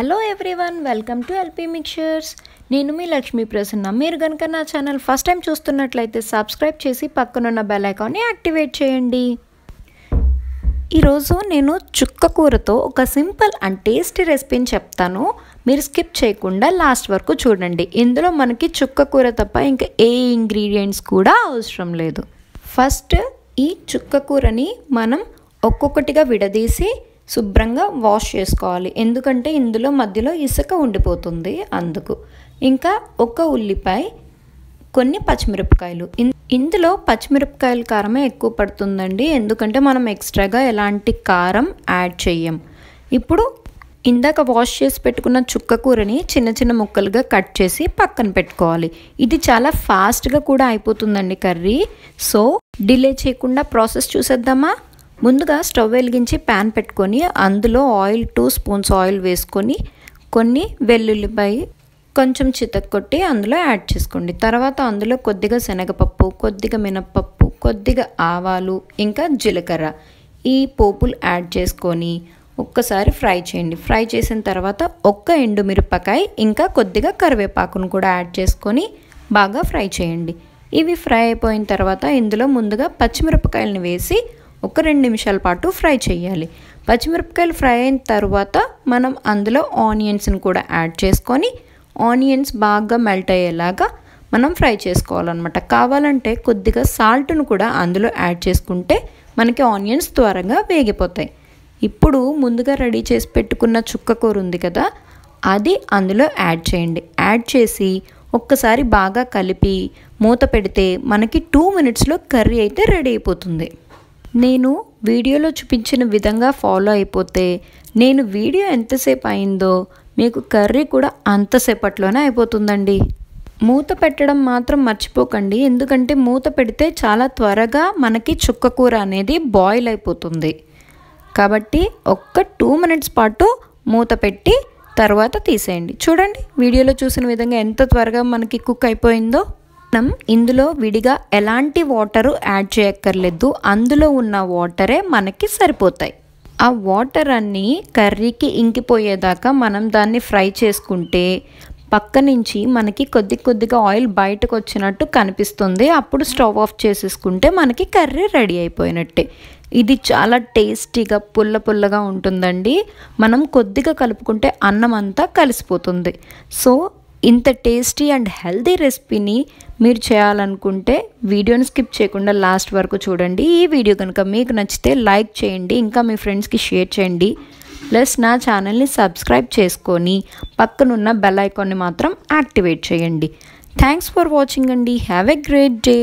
hello everyone welcome to LP mixtures నేను మీ లక్ష్మీ ప్రసన్న మీరు కనుక నా ఛానల్ ఫస్ట్ టైం చూస్తున్నట్లయితే సబ్స్క్రైబ్ చేసి పక్కనున్న బెల్ ఐకాన్ని యాక్టివేట్ చేయండి ఈరోజు నేను చుక్క కూరతో ఒక సింపుల్ అండ్ టేస్టీ రెసిపీని చెప్తాను మీరు స్కిప్ చేయకుండా లాస్ట్ వరకు చూడండి ఇందులో మనకి చుక్క కూర తప్ప ఇంకా ఏ ఇంగ్రీడియంట్స్ కూడా అవసరం లేదు ఫస్ట్ ఈ చుక్క కూరని మనం ఒక్కొక్కటిగా విడదీసి శుభ్రంగా వాష్ చేసుకోవాలి ఎందుకంటే ఇందులో మధ్యలో ఇసుక ఉండిపోతుంది అందుకు ఇంకా ఒక ఉల్లిపాయ కొన్ని పచ్చిమిరపకాయలు ఇందులో పచ్చిమిరపకాయల కారమే ఎక్కువ పడుతుందండి ఎందుకంటే మనం ఎక్స్ట్రాగా ఎలాంటి కారం యాడ్ చేయం ఇప్పుడు ఇందాక వాష్ చేసి పెట్టుకున్న చుక్క కూరని చిన్న చిన్న ముక్కలుగా కట్ చేసి పక్కన పెట్టుకోవాలి ఇది చాలా ఫాస్ట్గా కూడా అయిపోతుందండి కర్రీ సో డిలే చేయకుండా ప్రాసెస్ చూసేద్దామా ముందుగా స్టవ్ వెలిగించి ప్యాన్ పెట్టుకొని అందులో ఆయిల్ టూ స్పూన్స్ ఆయిల్ వేసుకొని కొన్ని వెల్లుల్లిపాయ కొంచెం చితక్కొట్టి అందులో యాడ్ చేసుకోండి తర్వాత అందులో కొద్దిగా శనగపప్పు కొద్దిగా మినప్పప్పు కొద్దిగా ఆవాలు ఇంకా జీలకర్ర ఈ పోపులు యాడ్ చేసుకొని ఒక్కసారి ఫ్రై చేయండి ఫ్రై చేసిన తర్వాత ఒక్క ఎండుమిరపకాయ ఇంకా కొద్దిగా కరివేపాకును కూడా యాడ్ చేసుకొని బాగా ఫ్రై చేయండి ఇవి ఫ్రై అయిపోయిన తర్వాత ఇందులో ముందుగా పచ్చిమిరపకాయలను వేసి ఒక రెండు నిమిషాల పాటు ఫ్రై చేయాలి పచ్చిమిరపకాయలు ఫ్రై అయిన తర్వాత మనం అందులో ఆనియన్స్ని కూడా యాడ్ చేసుకొని ఆనియన్స్ బాగా మెల్ట్ అయ్యేలాగా మనం ఫ్రై చేసుకోవాలన్నమాట కావాలంటే కొద్దిగా సాల్ట్ను కూడా అందులో యాడ్ చేసుకుంటే మనకి ఆనియన్స్ త్వరగా వేగిపోతాయి ఇప్పుడు ముందుగా రెడీ చేసి పెట్టుకున్న చుక్క కూర ఉంది కదా అది అందులో యాడ్ చేయండి యాడ్ చేసి ఒక్కసారి బాగా కలిపి మూత పెడితే మనకి టూ మినిట్స్లో కర్రీ అయితే రెడీ అయిపోతుంది నేను వీడియోలో చూపించిన విధంగా ఫాలో అయిపోతే నేను వీడియో ఎంతసేపు అయిందో మీకు కర్రీ కూడా అంతసేపట్లోనే అయిపోతుందండి మూత పెట్టడం మాత్రం మర్చిపోకండి ఎందుకంటే మూత పెడితే చాలా త్వరగా మనకి చుక్క కూర అనేది బాయిల్ అయిపోతుంది కాబట్టి ఒక్క టూ మినిట్స్ పాటు మూత పెట్టి తర్వాత తీసేయండి చూడండి వీడియోలో చూసిన విధంగా ఎంత త్వరగా మనకి కుక్ అయిపోయిందో మనం ఇందులో విడిగా ఎలాంటి వాటరు యాడ్ చేయక్కర్లేదు అందులో ఉన్న వాటరే మనకి సరిపోతాయి ఆ వాటర్ అన్నీ కర్రీకి ఇంకిపోయేదాకా మనం దాన్ని ఫ్రై చేసుకుంటే పక్క నుంచి మనకి కొద్ది కొద్దిగా ఆయిల్ బయటకు వచ్చినట్టు కనిపిస్తుంది అప్పుడు స్టవ్ ఆఫ్ చేసేసుకుంటే మనకి కర్రీ రెడీ అయిపోయినట్టే ఇది చాలా టేస్టీగా పుల్ల పుల్లగా ఉంటుందండి మనం కొద్దిగా కలుపుకుంటే అన్నం అంతా కలిసిపోతుంది సో ఇంత టేస్టీ అండ్ హెల్దీ రెసిపీని మీరు చేయాలనుకుంటే వీడియోని స్కిప్ చేయకుండా లాస్ట్ వరకు చూడండి ఈ వీడియో కనుక మీకు నచ్చితే లైక్ చేయండి ఇంకా మీ ఫ్రెండ్స్కి షేర్ చేయండి ప్లస్ నా ఛానల్ని సబ్స్క్రైబ్ చేసుకొని పక్కనున్న బెల్ ఐకాన్ని మాత్రం యాక్టివేట్ చేయండి థ్యాంక్స్ ఫర్ వాచింగ్ అండి హ్యావ్ ఎ గ్రేట్ డే